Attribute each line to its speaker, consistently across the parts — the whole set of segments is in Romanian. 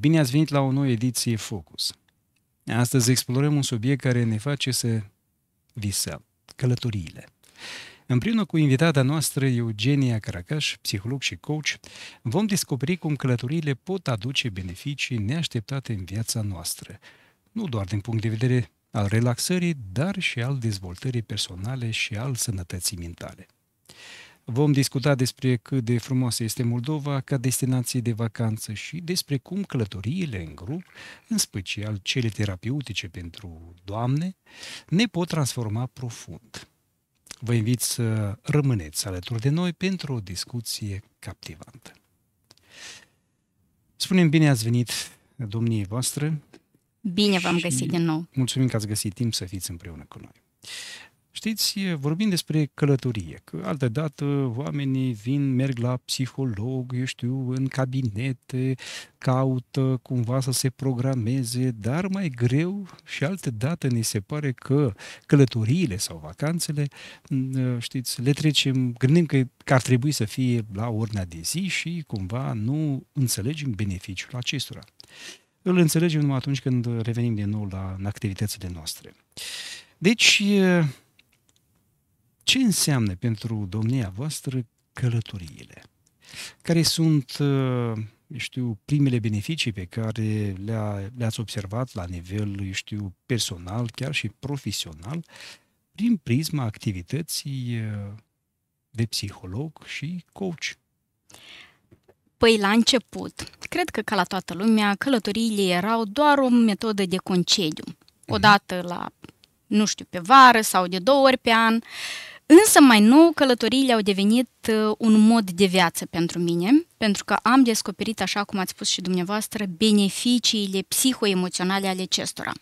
Speaker 1: Bine ați venit la o nouă ediție Focus. Astăzi explorăm un subiect care ne face să visăm, călătoriile. Împreună cu invitata noastră, Eugenia Caracaș, psiholog și coach, vom descoperi cum călătoriile pot aduce beneficii neașteptate în viața noastră, nu doar din punct de vedere al relaxării, dar și al dezvoltării personale și al sănătății mentale. Vom discuta despre cât de frumoasă este Moldova ca destinație de vacanță și despre cum călătoriile în grup, în special cele terapeutice pentru doamne, ne pot transforma profund. Vă invit să rămâneți alături de noi pentru o discuție captivantă. Spunem bine ați venit, domniei voastră.
Speaker 2: Bine v-am găsit din nou.
Speaker 1: Mulțumim că ați găsit timp să fiți împreună cu noi. Știți, vorbim despre călătorie, că altă dată oamenii vin, merg la psiholog, eu știu, în cabinete, caută cumva să se programeze, dar mai greu și altă dată ne se pare că călătoriile sau vacanțele, mm, ă, știți, le trecem, gândim că, că ar trebui să fie la ordinea de zi și cumva nu înțelegem beneficiul acestora. Îl înțelegem numai atunci când revenim din nou la, la activitățile noastre. Deci, ce înseamnă pentru domnia voastră călătoriile? Care sunt, uh, eu știu, primele beneficii pe care le-a, le-ați observat la nivel, eu știu, personal, chiar și profesional, prin prisma activității uh, de psiholog și
Speaker 2: coach? Păi la început, cred că ca la toată lumea, călătoriile erau doar o metodă de concediu. Mhm. Odată la, nu știu, pe vară sau de două ori pe an. Uh, Însă mai nou călătoriile au devenit uh, un mod de viață pentru mine, pentru că am descoperit, așa cum ați spus și dumneavoastră, beneficiile psihoemoționale ale acestora.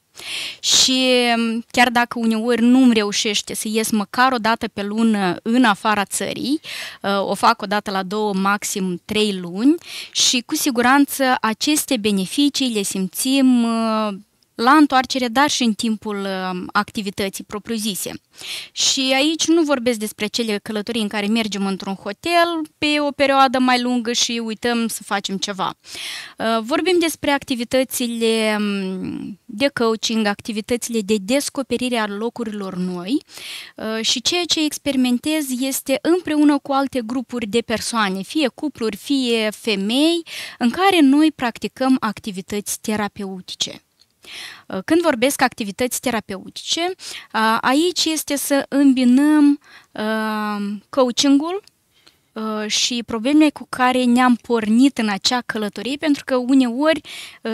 Speaker 2: Și um, chiar dacă uneori nu-mi reușește să ies măcar o dată pe lună în afara țării, uh, o fac o dată la două, maxim trei luni și cu siguranță aceste beneficii le simțim uh, la întoarcere, dar și în timpul um, activității propriu-zise. Și aici nu vorbesc despre cele călătorii în care mergem într-un hotel pe o perioadă mai lungă și uităm să facem ceva. Uh, vorbim despre activitățile um, de coaching, activitățile de descoperire a locurilor noi uh, și ceea ce experimentez este împreună cu alte grupuri de persoane, fie cupluri, fie femei, în care noi practicăm activități terapeutice. Ă, când vorbesc activități terapeutice, aici este să îmbinăm ă, coachingul ă, și problemele cu care ne-am pornit în acea călătorie, pentru că uneori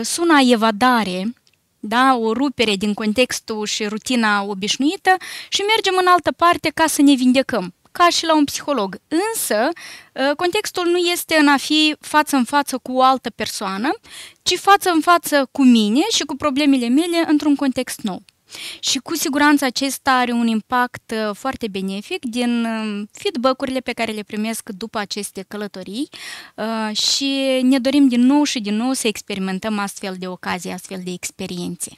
Speaker 2: sună evadare, da, o rupere din contextul și rutina obișnuită și mergem în altă parte ca să ne vindecăm ca și la un psiholog. Însă, ă, contextul nu este în a fi față în față cu o altă persoană, ci față în față cu mine și cu problemele mele într-un context nou. Și cu siguranță acesta are un impact ă, foarte benefic din ă, feedback-urile pe care le primesc după aceste călătorii și ne dorim din nou și din nou să experimentăm astfel de ocazii, astfel de experiențe.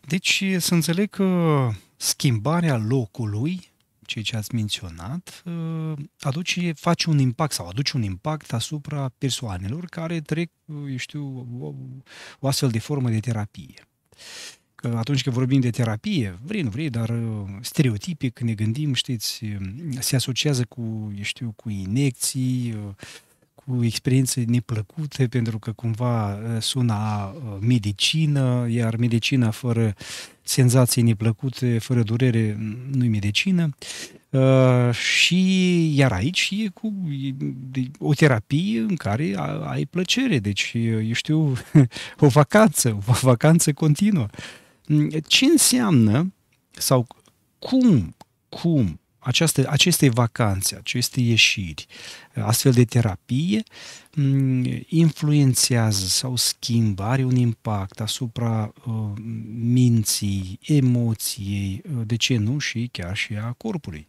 Speaker 1: Deci să înțeleg că schimbarea locului ceea ce ați menționat, ă, aduce, face un impact sau aduce un impact asupra persoanelor care trec, eu știu, o, o astfel de formă de terapie. Că atunci când vorbim de terapie, vrei, nu vrei, dar ă, stereotipic ne gândim, știți, se asociază cu, eu știu, cu inecții, ă, cu experiențe neplăcute, pentru că cumva uh, sună a uh, medicină, iar medicina fără senzații neplăcute, fără durere, nu-i medicină. Uh, și iar aici e cu e, de, o terapie în care a, ai plăcere, deci uh, eu știu, o vacanță, o vacanță continuă. Mm, ce înseamnă sau cum, cum aceste aceste vacanțe, aceste ieșiri, astfel de terapie, mm, influențează sau schimbă, are un impact asupra uh, minții, emoției, uh, de ce nu și chiar și a corpului.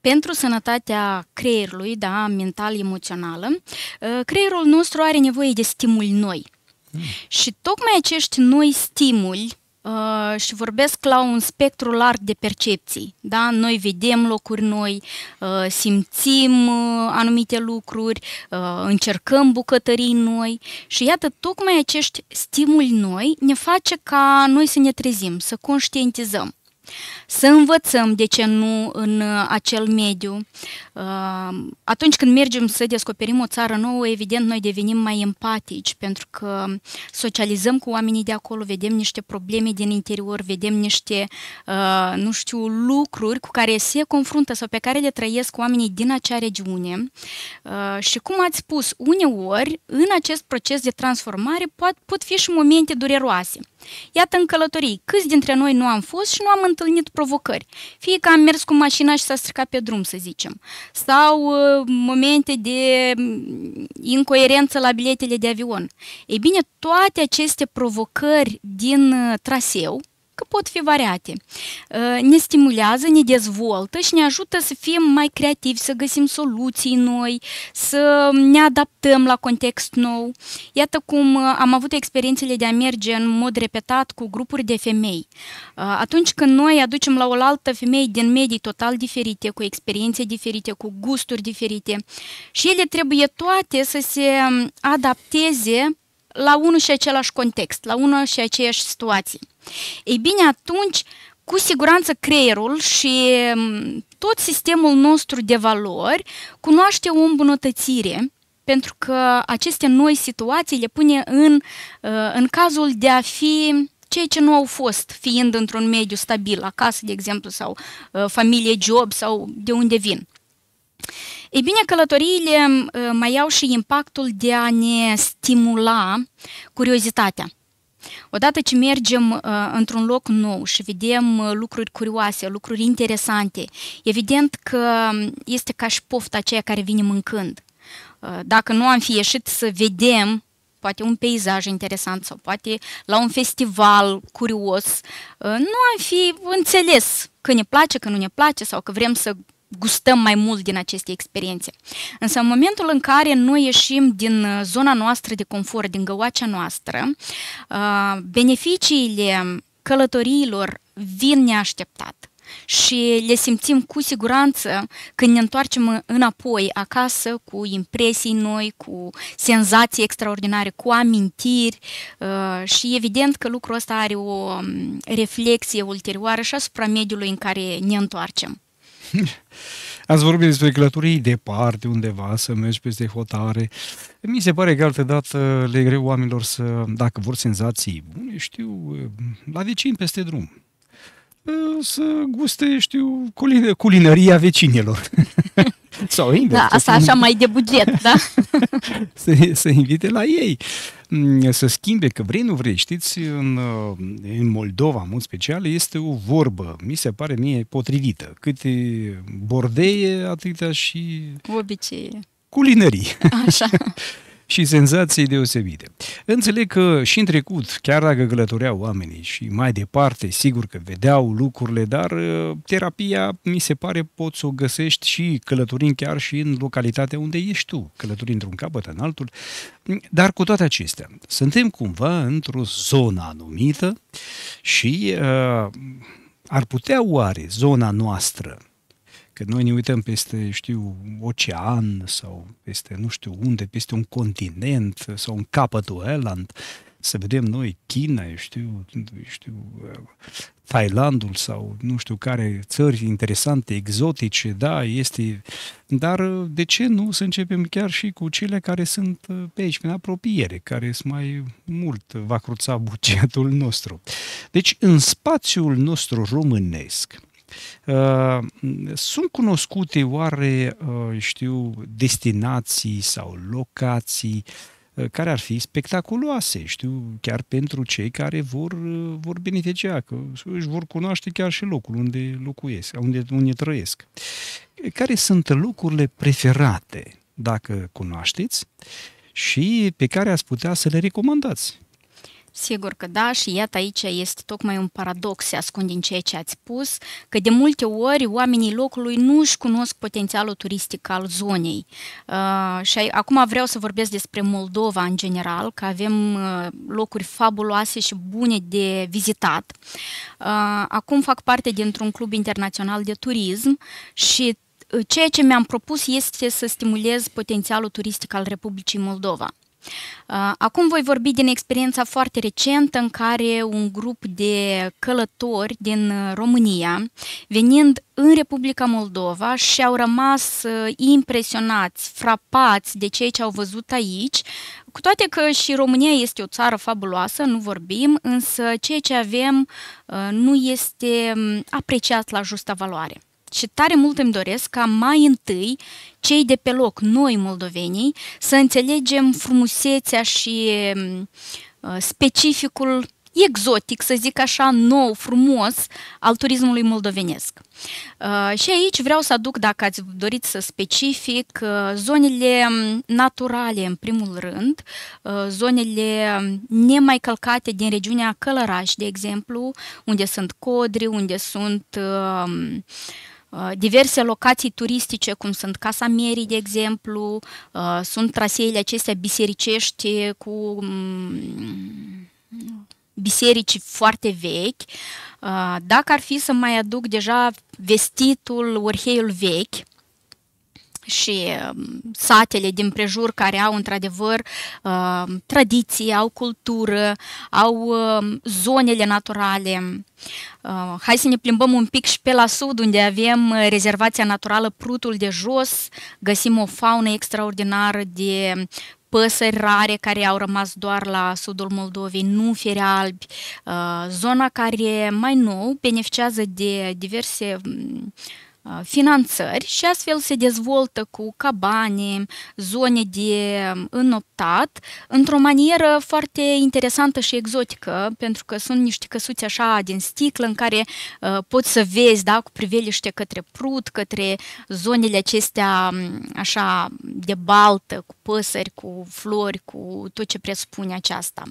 Speaker 2: Pentru sănătatea creierului, da, mental-emoțională, uh, creierul nostru are nevoie de stimuli noi. Mm. Și tocmai acești noi stimuli Uh, și vorbesc la un spectru larg de percepții. Da? Noi vedem locuri noi, uh, simțim uh, anumite lucruri, uh, încercăm bucătării noi și iată, tocmai acești stimuli noi ne face ca noi să ne trezim, să conștientizăm să învățăm de ce nu în uh, acel mediu, atunci când mergem să descoperim o țară nouă, evident, noi devenim mai empatici, pentru că socializăm cu oamenii de acolo, vedem niște probleme din interior, vedem niște, ă, nu știu, lucruri cu care se confruntă sau pe care le trăiesc oamenii din acea regiune. Ă, și cum ați spus, uneori, în acest proces de transformare pot, pot fi și momente dureroase. Iată în călătorii, câți dintre noi nu am fost și nu am întâlnit provocări. Fie că am mers cu mașina și s-a stricat pe drum, să zicem, sau uh, momente de mm, incoerență la biletele de avion. Ei bine, toate aceste provocări din uh, traseu, că pot fi variate. Uh, ne stimulează, ne dezvoltă și ne ajută să fim mai creativi, să găsim soluții noi, să ne adaptăm la context nou. Iată cum uh, am avut experiențele de a merge în mod repetat cu grupuri de femei. Uh, atunci când noi aducem la oaltă femei din medii total diferite, cu experiențe diferite, cu gusturi diferite și ele trebuie toate să se um, adapteze la unul și același context, la una și aceeași situație. Ei bine, atunci, cu siguranță creierul și mm, tot sistemul nostru de valori cunoaște o îmbunătățire pentru că aceste noi situații le pune în, uh, în cazul de a fi cei ce nu au fost, fiind într-un mediu stabil, acasă, de exemplu, sau uh, familie, job, sau de unde vin. Ei bine, călătoriile ă, mai au și impactul de a ne stimula curiozitatea. Odată ce mergem uh, într-un loc nou și vedem uh, lucruri curioase, lucruri interesante, evident că este ca și pofta aceea care vine mâncând. Uh, dacă nu am fi ieșit să vedem poate un peisaj interesant sau poate la un festival curios, nu am fi înțeles că ne place, că nu ne place sau că vrem să gustăm mai mult din aceste experiențe. Însă în momentul în care noi ieșim din uh, zona noastră de confort, din găoacea noastră, uh, beneficiile călătoriilor vin neașteptat și le simțim cu siguranță când ne întoarcem înapoi acasă cu impresii noi, cu senzații extraordinare, cu amintiri uh, și evident că lucrul ăsta are o um, reflexie ulterioară și asupra mediului în care ne întoarcem.
Speaker 1: Ați vorbit despre călătorii departe, undeva, să mergi peste hotare. Mi se pare că altădată le e greu oamenilor să, dacă vor senzații bune, știu, la vecini peste drum, să guste, știu, culinăria vecinilor. Sau invers. Da, asta așa
Speaker 2: mai de buget, da?
Speaker 1: să, să invite la ei mm, să schimbe, că vrei, nu vrei. Știți, în, uh, în Moldova, în mod special, este o vorbă, mi se pare mie potrivită. Câte bordeie, atâtea și...
Speaker 2: Obicei. Culinării. Așa.
Speaker 1: și senzații deosebite. Înțeleg că și în trecut, chiar dacă călătoreau oamenii și mai departe, sigur că vedeau lucrurile, dar uh, terapia, mi se pare, poți să o găsești și călătorind chiar și în localitatea unde ești tu, călătorind într-un capăt în altul. Dar cu toate acestea, suntem cumva într-o zonă anumită și uh, ar putea oare zona noastră Că noi ne uităm peste, știu, ocean sau peste nu știu unde, peste un continent sau un capătul Eland, să vedem noi China, eu știu, eu știu, Thailandul sau nu știu care țări interesante, exotice, da, este, dar de ce nu să începem chiar și cu cele care sunt pe aici, în apropiere, care sunt mai mult va cruța bugetul nostru. Deci, în spațiul nostru românesc, Uh, sunt cunoscute oare, uh, știu, destinații sau locații uh, care ar fi spectaculoase, știu, chiar pentru cei care vor, vor beneficia, că își vor cunoaște chiar și locul unde locuiesc, unde, unde trăiesc. Care sunt locurile preferate, dacă cunoașteți, și pe care ați putea să le recomandați?
Speaker 2: Sigur că da și iată aici este tocmai un paradox, se ascunde în ceea ce ați spus, că de multe ori oamenii locului nu își cunosc potențialul turistic al zonei. Uh, și acum vreau să vorbesc despre Moldova în general, că avem uh, locuri fabuloase și bune de vizitat. Uh, acum fac parte dintr-un club internațional de turism și uh, ceea ce mi-am propus este să stimulez potențialul turistic al Republicii Moldova. Uh, acum voi vorbi din experiența foarte recentă în care un grup de călători din uh, România, venind în Republica Moldova, și-au rămas uh, impresionați, frapați de ceea ce au văzut aici, cu toate că și România este o țară fabuloasă, nu vorbim, însă ceea ce avem nu este mm, apreciat la justa valoare. Și tare mult îmi doresc ca mai întâi cei de pe loc, noi moldovenii, să înțelegem frumusețea și mm, uh, specificul exotic, să zic așa, nou, frumos al turismului moldovenesc. Uh, și aici vreau să aduc, dacă ați dorit să specific, uh, zonele mm, naturale, în primul rând, zonele mm, nemai călcate din regiunea Călăraș, de exemplu, unde sunt codri, unde sunt uh, Uh, diverse locații turistice, cum sunt Casa Mierii, de exemplu, uh, sunt traseele acestea bisericești cu mm, biserici foarte vechi. Uh, dacă ar fi să mai aduc deja vestitul, orheiul vechi, și um, satele din prejur care au într-adevăr um, tradiții, au cultură, au um, zonele naturale. Uh, hai să ne plimbăm un pic și pe la sud, unde avem uh, rezervația naturală Prutul de Jos, găsim o faună extraordinară de păsări rare care au rămas doar la sudul Moldovei, nu fere albi, uh, zona care mai nou beneficiază de diverse finanțări și astfel se dezvoltă cu cabane, zone de înoptat, într-o manieră foarte interesantă și exotică, pentru că sunt niște căsuți așa din sticlă în care uh, poți să vezi da, cu priveliște către prut, către zonele acestea așa de baltă, cu păsări, cu flori, cu tot ce presupune aceasta.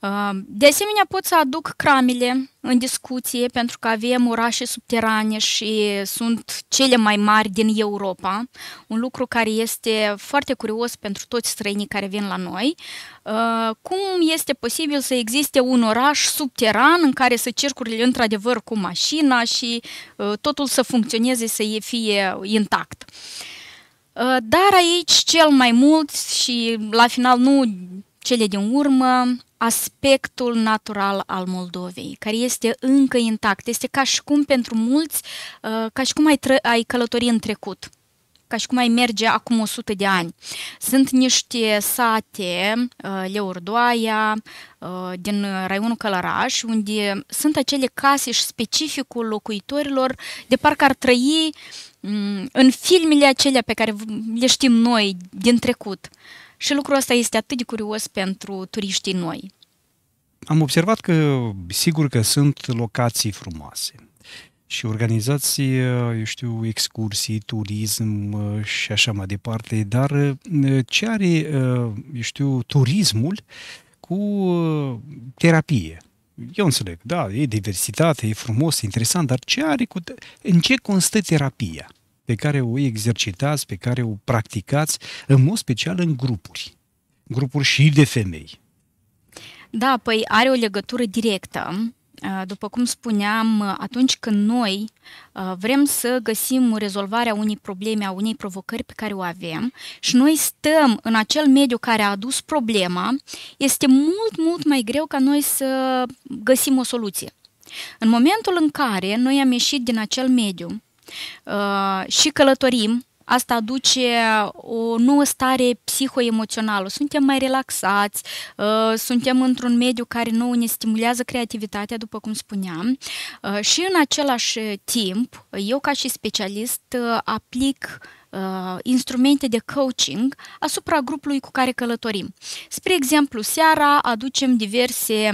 Speaker 2: Uh, de asemenea pot să aduc cramele în discuție pentru că avem orașe subterane și sunt cele mai mari din Europa, un lucru care este foarte curios pentru toți străinii care vin la noi. Uh, cum este posibil să existe un oraș subteran în care să circule într-adevăr cu mașina și uh, totul să funcționeze, să fie intact? Uh, dar aici cel mai mult și la final nu cele din urmă aspectul natural al Moldovei, care este încă intact. Este ca și cum pentru mulți, uh, ca și cum ai, ai călători în trecut, ca și cum ai merge acum 100 de ani. Sunt niște sate, uh, Leurdoaia, uh, din raionul Călăraș, unde sunt acele case și specificul locuitorilor, de parcă ar trăi mm, în filmele acelea pe care le știm noi din trecut. Uh, și lucrul ăsta este atât de curios pentru turiștii noi.
Speaker 1: Am observat că, sigur că sunt locații frumoase și organizați, eu știu, excursii, turism uh, și așa mai departe, dar uh, ce are, uh, eu știu, turismul cu terapie? Eu înțeleg, da, e diversitate, e frumos, e interesant, dar ce are cu, în ce constă terapia? pe care o exercitați, pe care o practicați, în mod special în grupuri, grupuri și de femei.
Speaker 2: Da, păi are o legătură directă. După cum spuneam, atunci când noi vrem să găsim rezolvarea unei probleme, a unei provocări pe care o avem și noi stăm în acel mediu care a adus problema, este mult, mult mai greu ca noi să găsim o soluție. În momentul în care noi am ieșit din acel mediu Uh, și călătorim, asta aduce o nouă stare psihoemoțională. Suntem mai relaxați, uh, suntem într-un mediu care nou ne stimulează creativitatea, după cum spuneam, uh, și în același timp, eu ca și specialist uh, aplic uh, instrumente de coaching asupra grupului cu care călătorim. Spre exemplu, seara aducem diverse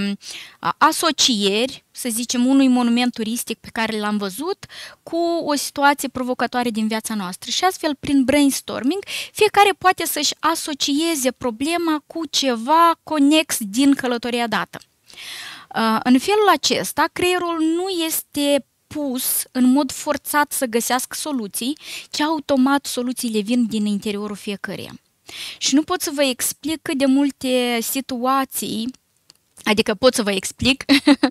Speaker 2: uh, asocieri, să zicem, unui monument turistic pe care l-am văzut cu o situație provocatoare din viața noastră. Și astfel, prin brainstorming, fiecare poate să-și asocieze problema cu ceva conex din călătoria dată. Uh, în felul acesta, creierul nu este pus în mod forțat să găsească soluții, ci automat soluțiile vin din interiorul fiecăruia. Și nu pot să vă explic cât de multe situații Adică pot să vă explic,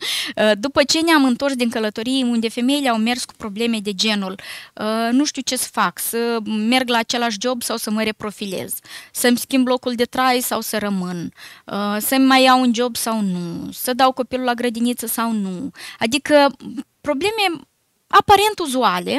Speaker 2: după ce ne-am întors din călătorie unde femeile au mers cu probleme de genul ă, nu știu ce să fac, să merg la același job sau să mă reprofilez, să-mi schimb locul de trai sau să rămân, ă, să-mi mai iau un job sau nu, să dau copilul la grădiniță sau nu. Adică Probleme aparent uzuale,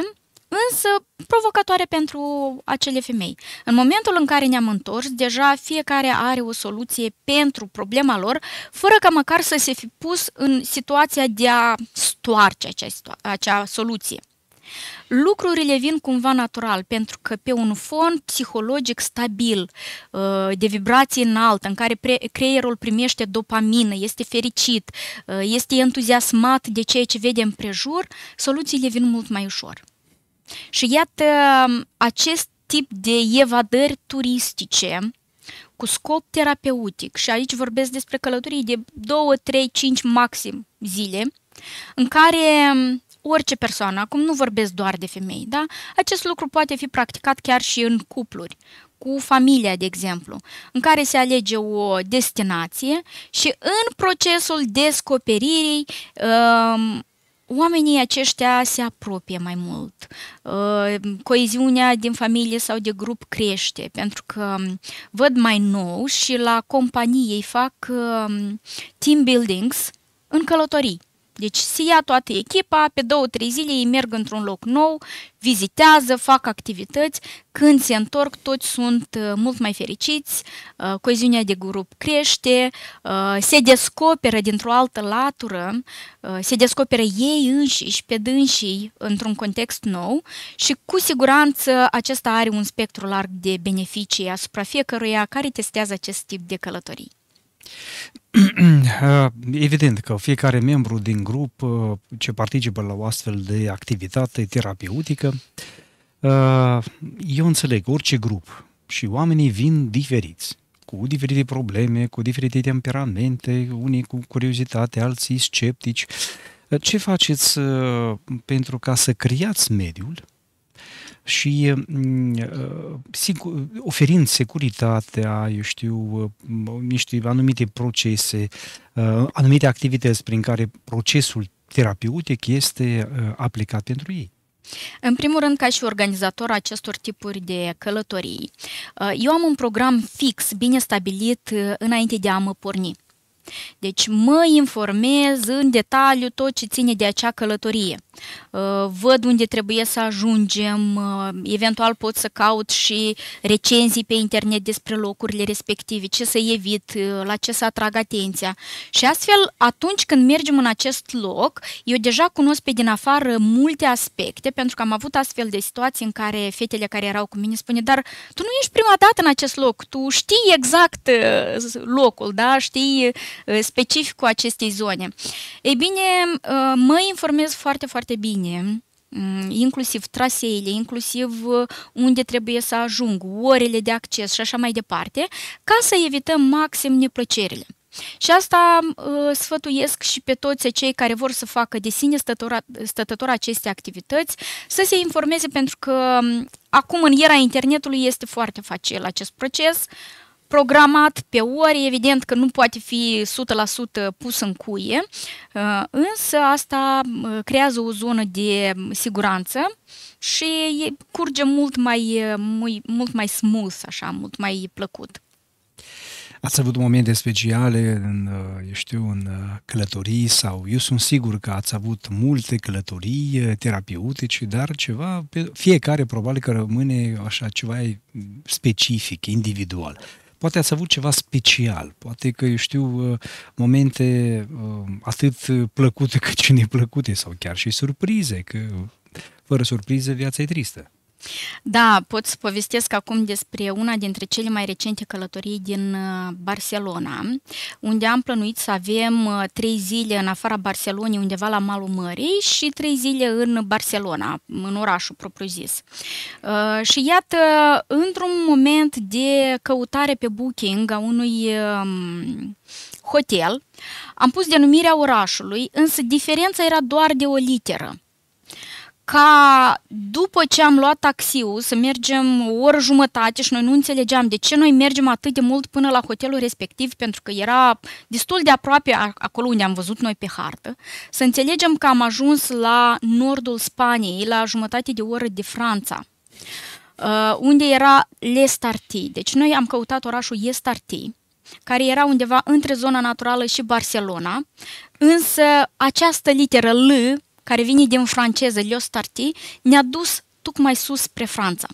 Speaker 2: însă provocatoare pentru acele femei. În momentul în care ne-am întors, deja fiecare are o soluție pentru problema lor, fără ca măcar să se fi pus în situația de a stoarce acea, acea soluție lucrurile vin cumva natural, pentru că pe un fond psihologic stabil, uh, de vibrație înaltă, în care creierul primește dopamină, este fericit, uh, este entuziasmat de ceea ce vede prejur, soluțiile vin mult mai ușor. Și iată, acest tip de evadări turistice, cu scop terapeutic și aici vorbesc despre călătorii de 2, 3, 5 maxim zile, în care orice persoană, acum nu vorbesc doar de femei, da? Acest lucru poate fi practicat chiar și în cupluri, cu familia, de exemplu, în care se alege o destinație și în procesul descoperirii um, oamenii aceștia se apropie mai mult. Uh, coeziunea din familie sau de grup crește pentru că um, văd mai nou și la companii ei fac um, team buildings în călătorii. Deci se ia toată echipa, pe două, trei zile ei merg într-un loc nou, vizitează, fac activități, când se întorc toți sunt uh, mult mai fericiți, uh, coeziunea de grup crește, uh, se descoperă dintr-o altă latură, se descoperă ei înșiși, pe dânsii, într-un context nou și cu siguranță acesta are un spectru larg de beneficii asupra fiecăruia care testează acest tip de călătorii.
Speaker 1: Uh, evident că fiecare membru din grup uh, ce participă la o astfel de activitate terapeutică, uh, eu înțeleg orice grup și oamenii vin diferiți, cu diferite probleme, cu diferite temperamente, unii cu curiozitate, alții sceptici. Ce faceți pentru ca să creați mediul și mm, uh, sigur, oferind securitatea, eu știu, uh, niște anumite procese, uh, anumite activități prin care procesul terapeutic este aplicat pentru ei.
Speaker 2: În primul rând, ca și organizator acestor tipuri de călătorii, eu am un program fix, bine stabilit, înainte de a mă porni. Deci mă informez în detaliu tot ce ține de acea călătorie. Uh, văd unde trebuie să ajungem, uh, eventual pot să caut și recenzii pe internet despre locurile respective, ce să evit, uh, la ce să atrag atenția. Și astfel, atunci când mergem în acest loc, eu deja cunosc pe din afară multe aspecte, pentru că am avut astfel de situații în care fetele care erau cu mine spune, dar tu nu ești prima dată în acest loc, tu știi exact locul, da? știi Uh, specificul acestei zone. Ei bine, uh, mă informez foarte, foarte bine mm, inclusiv traseele, inclusiv uh, unde trebuie să ajung, orele de acces și așa mai departe, ca să evităm maxim neplăcerile. Și asta uh, sfătuiesc și pe toți cei care vor să facă de sine stătător, stătător aceste activități, să se informeze pentru că mm, acum în era internetului este foarte facil acest proces, uh, programat pe ori, evident că nu poate fi 100% pus în cuie, uh, însă asta uh, creează o zonă de siguranță și curge mult mai, uh, mult mai smooth, așa, mult mai plăcut.
Speaker 1: Ați avut momente speciale, în, eu știu, în călătorii sau eu sunt sigur că ați avut multe călătorii terapeutice, dar ceva, fiecare probabil că rămâne așa ceva specific, individual poate ați avut ceva special, poate că, eu știu, uh, momente uh, atât plăcute cât și neplăcute sau chiar și surprize, că fără surprize viața e
Speaker 2: tristă. Da, pot să povestesc acum despre una dintre cele mai recente călătorii din uh, Barcelona, unde am plănuit să avem uh, trei zile în afara Barcelonei, undeva la malul mării și trei zile în Barcelona, în orașul propriu-zis. Uh, și iată, într-un moment de căutare pe Booking a unui um, hotel, am pus denumirea orașului, însă diferența era doar de o literă ca după ce am luat taxiul să mergem o oră jumătate și noi nu înțelegeam de ce noi mergem atât de mult până la hotelul respectiv, pentru că era destul de aproape acolo unde am văzut noi pe hartă, să înțelegem că am ajuns la nordul Spaniei, la jumătate de oră de Franța, uh, unde era Lestarti. Deci noi am căutat orașul Estartii, care era undeva între zona naturală și Barcelona, însă această literă L care vine din franceză Le Starty, ne-a dus tocmai sus spre Franța.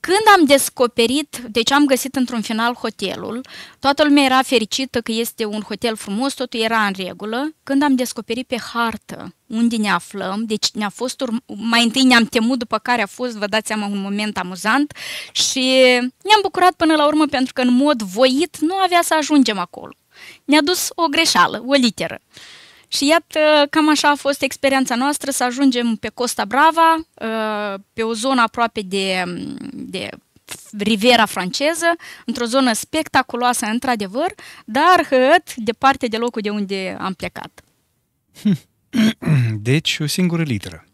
Speaker 2: Când am descoperit, deci am găsit într-un final hotelul, toată lumea era fericită că este un hotel frumos, totul era în regulă. Când am descoperit pe hartă unde ne aflăm, deci ne-a fost mai întâi ne-am temut, după care a fost, vă dați seama, un moment amuzant și ne-am bucurat până la urmă pentru că în mod voit nu avea să ajungem acolo. Ne-a dus o greșeală, o literă. Uh, și iată, cam așa a fost experiența noastră să ajungem pe Costa Brava, ă, pe o zonă aproape de, de Riviera franceză, într-o zonă spectaculoasă, într-adevăr, dar hăt, departe de locul de unde am plecat.
Speaker 1: Deci, o singură literă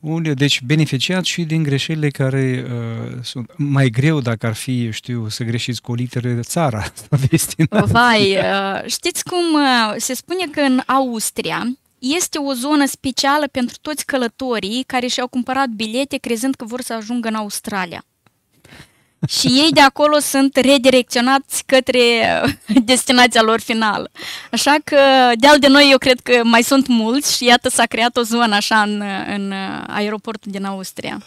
Speaker 1: unde, deci beneficiat și din greșelile care uh, sunt mai greu dacă ar fi, știu, să greșiți cu literele țara sau destinat. Vai,
Speaker 2: uh, știți cum uh, se spune că în Austria este o zonă specială pentru toți călătorii care și-au cumpărat bilete crezând că vor să ajungă în Australia și ei de acolo sunt redirecționați către uh, destinația lor finală. Așa că, de-al de noi, eu cred că mai sunt mulți și iată s-a creat o zonă așa în, uh, în uh, aeroportul din Austria.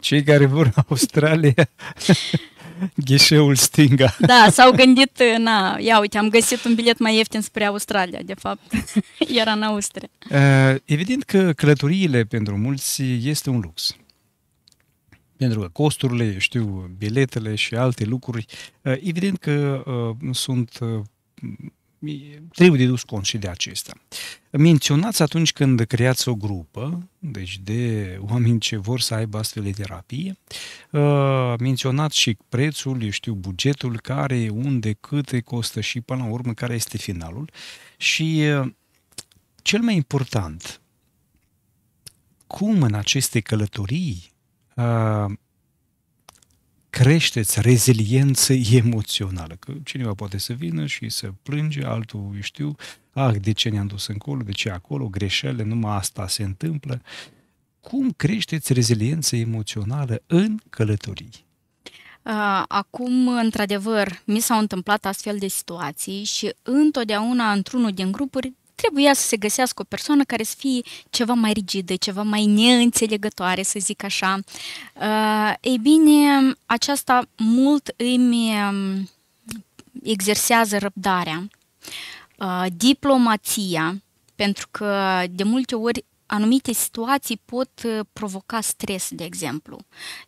Speaker 1: Cei care vor în Australia, ghișeul stinga. Da, s-au
Speaker 2: gândit, na, ia uite, am găsit un bilet mai ieftin spre Australia, de fapt, era în Austria.
Speaker 1: Evident că călătoriile pentru mulți este un lux pentru că costurile, eu știu, biletele și alte lucruri, uh, evident că uh, sunt uh, trebuie de dus cont și de acesta. Menționați atunci când creați o grupă, deci de oameni ce vor să aibă astfel de terapie, menționați și prețul, eu știu, bugetul, care, unde, câte costă și până la urmă care este finalul și cel mai important, cum în aceste călătorii Uh, creșteți reziliență emoțională. Că cineva poate să vină și să plânge, altul, eu știu, ah, de ce ne-am dus încolo, de ce acolo, greșele, numai asta se întâmplă. Cum creșteți reziliență emoțională în călătorii?
Speaker 2: Uh, acum, într-adevăr, mi s-au întâmplat astfel de situații și întotdeauna într-unul din grupuri trebuia să se găsească o persoană care să fie ceva mai rigidă, ceva mai neînțelegătoare, să zic așa. Uh, ei bine, aceasta mult îmi um, exersează răbdarea, uh, diplomația, pentru că de multe ori anumite situații pot uh, provoca stres, de exemplu.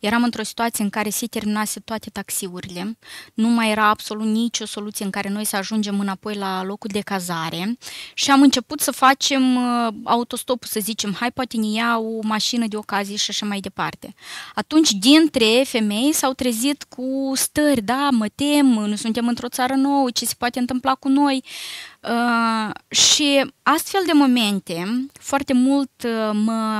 Speaker 2: Eram într-o situație în care se terminase toate taxiurile, nu mai era absolut nicio soluție în care noi să ajungem înapoi la locul de cazare și am început să facem uh, autostopul, să zicem, hai poate ne ia o mașină de ocazie și așa mai departe. Atunci, dintre femei s-au trezit cu stări, da, mă tem, nu suntem într-o țară nouă, ce se poate întâmpla cu noi, uh, Uh, și astfel de momente foarte mult uh, mă,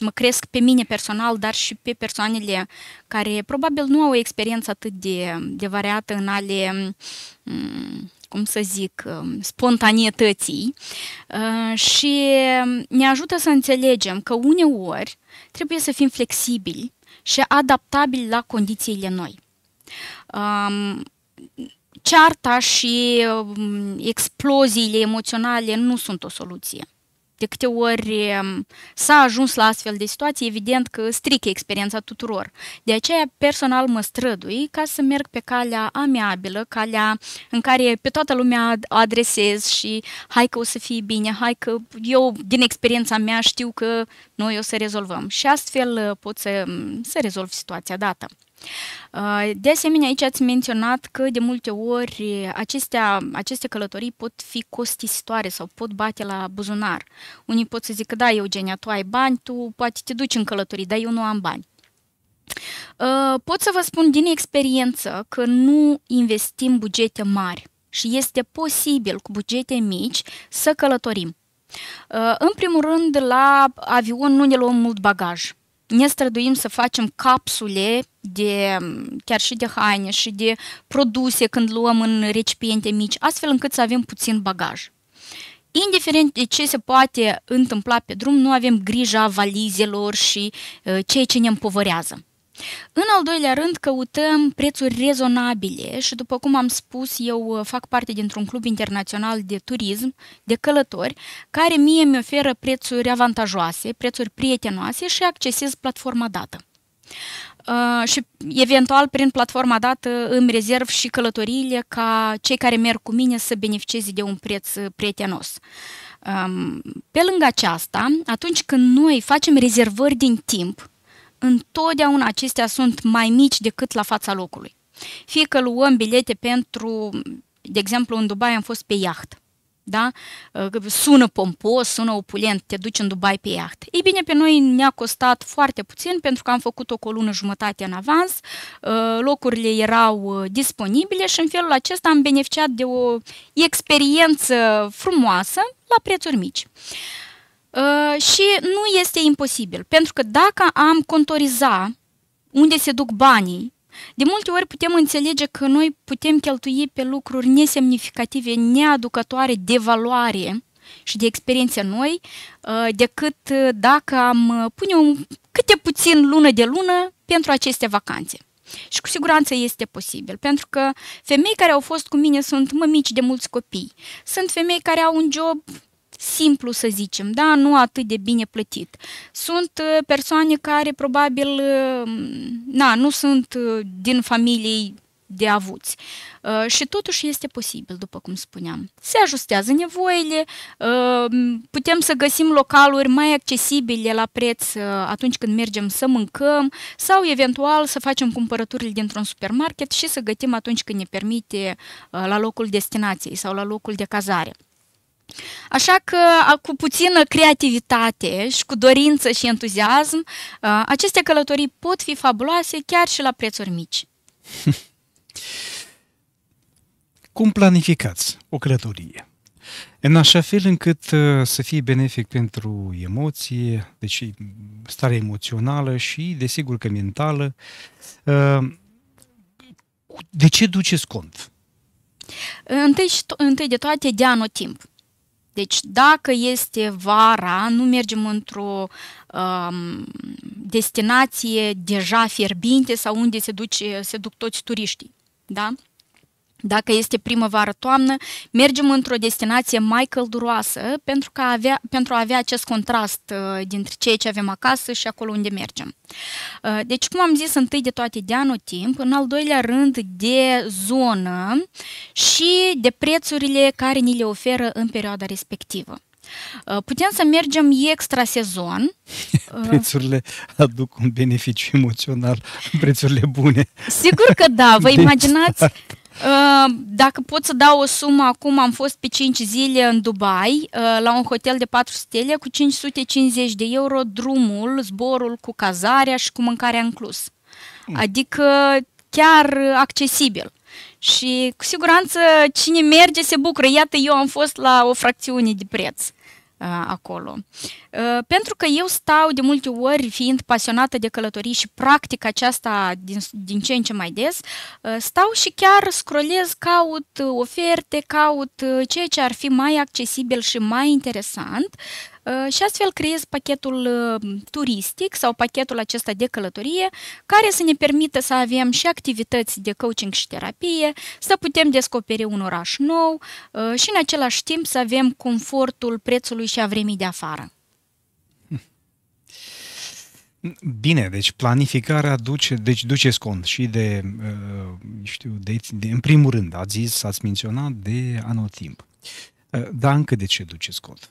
Speaker 2: mă cresc pe mine personal, dar și pe persoanele care probabil nu au o experiență atât de, de variată în ale, mm, cum să zic, um, spontanietății uh, și ne ajută să înțelegem că uneori trebuie să fim flexibili și adaptabili la condițiile noi. Um, cearta și um, exploziile emoționale nu sunt o soluție. De câte ori um, s-a ajuns la astfel de situații, evident că strică experiența tuturor. De aceea, personal mă strădui ca să merg pe calea amiabilă, calea în care pe toată lumea adresez și hai că o să fie bine, hai că eu din experiența mea știu că noi o să rezolvăm. Și astfel uh, pot să, um, să rezolv situația dată. Uh, de asemenea, aici ați menționat că de multe ori acestea, aceste călătorii pot fi costisitoare sau pot bate la buzunar. Unii pot să zică, da, Eugenia, tu ai bani, tu poate te duci în călătorii, dar eu nu am bani. Uh, pot să vă spun din experiență că nu investim bugete mari și este posibil cu bugete mici să călătorim. Uh, în primul rând, la avion nu ne luăm mult bagaj ne străduim să facem capsule de mm, chiar și de haine și de produse când luăm în recipiente mici, astfel încât să avem puțin bagaj. Indiferent de ce se poate întâmpla pe drum, nu avem grija valizelor și uh, ceea ce ne împovărează. În al doilea rând, căutăm prețuri rezonabile și, după cum am spus, eu uh, fac parte dintr-un club internațional de turism, de călători, care mie mi oferă prețuri avantajoase, prețuri prietenoase și accesez platforma dată. Uh, și eventual prin platforma dată îmi rezerv și călătoriile ca cei care merg cu mine să beneficieze de un preț uh, prietenos. Um, pe lângă aceasta, atunci când noi facem rezervări din timp, întotdeauna acestea sunt mai mici decât la fața locului. Fie că luăm bilete pentru, de exemplu, în Dubai am fost pe iaht. Da? Sună pompos, sună opulent, te duci în Dubai pe iaht. Ei bine, pe noi ne-a costat foarte puțin pentru că am făcut-o cu o lună jumătate în avans, ă, locurile erau ă, disponibile și în felul acesta am beneficiat de o experiență frumoasă la prețuri mici. Uh, și nu este imposibil, pentru că dacă am contoriza unde se duc banii, de multe ori putem înțelege că noi putem cheltui pe lucruri nesemnificative, neaducătoare de valoare și de experiențe noi, uh, decât dacă am uh, pune un, câte puțin lună de lună pentru aceste vacanțe. Și cu siguranță este posibil, pentru că femei care au fost cu mine sunt mămici de mulți copii. Sunt femei care au un job simplu să zicem, da, nu atât de bine plătit. Sunt uh, persoane care probabil uh, na, nu sunt uh, din familii de avuți. Și totuși este posibil, după cum spuneam. Se ajustează nevoile, putem să găsim localuri mai accesibile la preț atunci când mergem să mâncăm sau eventual să facem cumpărăturile dintr-un supermarket și să gătim atunci când ne permite la locul destinației sau la locul de cazare. Așa că cu puțină creativitate și cu dorință și entuziasm, aceste călătorii pot fi fabuloase chiar și la prețuri mici.
Speaker 1: Cum planificați o călătorie? În așa fel încât să fie benefic pentru emoție, deci stare emoțională și, desigur, că mentală. De ce duceți cont?
Speaker 2: Întâi, întâi de toate, de anotimp. timp. Deci dacă este vara, nu mergem într-o um, destinație deja fierbinte sau unde se, duce, se duc toți turiștii. Da? Dacă este primăvară-toamnă, mergem într-o destinație mai călduroasă pentru, că avea, pentru a avea acest contrast uh, dintre ceea ce avem acasă și acolo unde mergem. Uh, deci, cum am zis, întâi de toate de anotimp, în al doilea rând de zonă și de prețurile care ni le oferă în perioada respectivă. Uh, putem să mergem extra sezon. Uh,
Speaker 1: prețurile aduc un beneficiu emoțional, prețurile bune.
Speaker 2: Sigur că da, vă imaginați, start. Uh, dacă pot să dau o sumă, acum am fost pe 5 zile în Dubai, uh, la un hotel de 4 stele, cu 550 de euro drumul, zborul cu cazarea și cu mâncarea inclus. Mm. Adică chiar accesibil. Și cu siguranță cine merge se bucură. Iată, eu am fost la o fracțiune de preț. Uh, acolo. Uh, pentru că eu stau de multe ori, fiind pasionată de călătorii și practic aceasta din, din ce în ce mai des, uh, stau și chiar scrolez, caut oferte, caut ceea ce ar fi mai accesibil și mai interesant Uh, și astfel creez pachetul uh, turistic sau pachetul acesta de călătorie care să ne permită să avem și activități de coaching și terapie, să putem descoperi un oraș nou uh, și în același timp să avem confortul prețului și a vremii de afară.
Speaker 1: Bine, deci planificarea duce, deci duceți cont și de, știu, de, de, în primul rând, ați zis, ați menționat, de anotimp. Dar încă de ce duceți cont?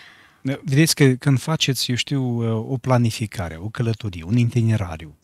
Speaker 1: Vedeți că când faceți, eu știu, uh, o planificare, o călătorie, un itinerariu,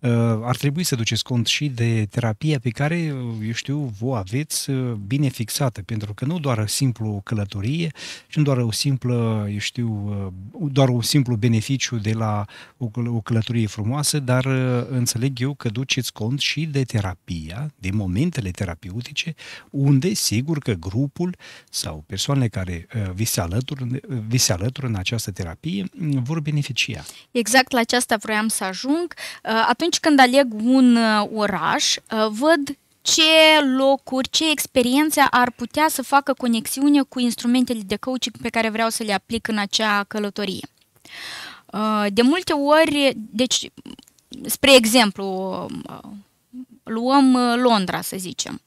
Speaker 1: uh, ar trebui să duceți cont și de terapia pe care, uh, eu știu, vă aveți bine fixată, pentru că nu doar simplu călătorie, ci nu doar o simplă, eu știu, doar un simplu beneficiu de la o călătorie frumoasă, dar înțeleg eu că duceți cont și de terapia, de momentele terapeutice, unde sigur că grupul sau persoanele care vi se alătură, vi se alătură alături în această terapie vor beneficia.
Speaker 2: Exact la aceasta vroiam să ajung. Uh, atunci când aleg un uh, oraș, uh, văd ce locuri, ce experiențe ar putea să facă conexiune cu instrumentele de coaching pe care vreau să le aplic în acea călătorie. De multe ori, deci, spre exemplu, luăm Londra, să zicem.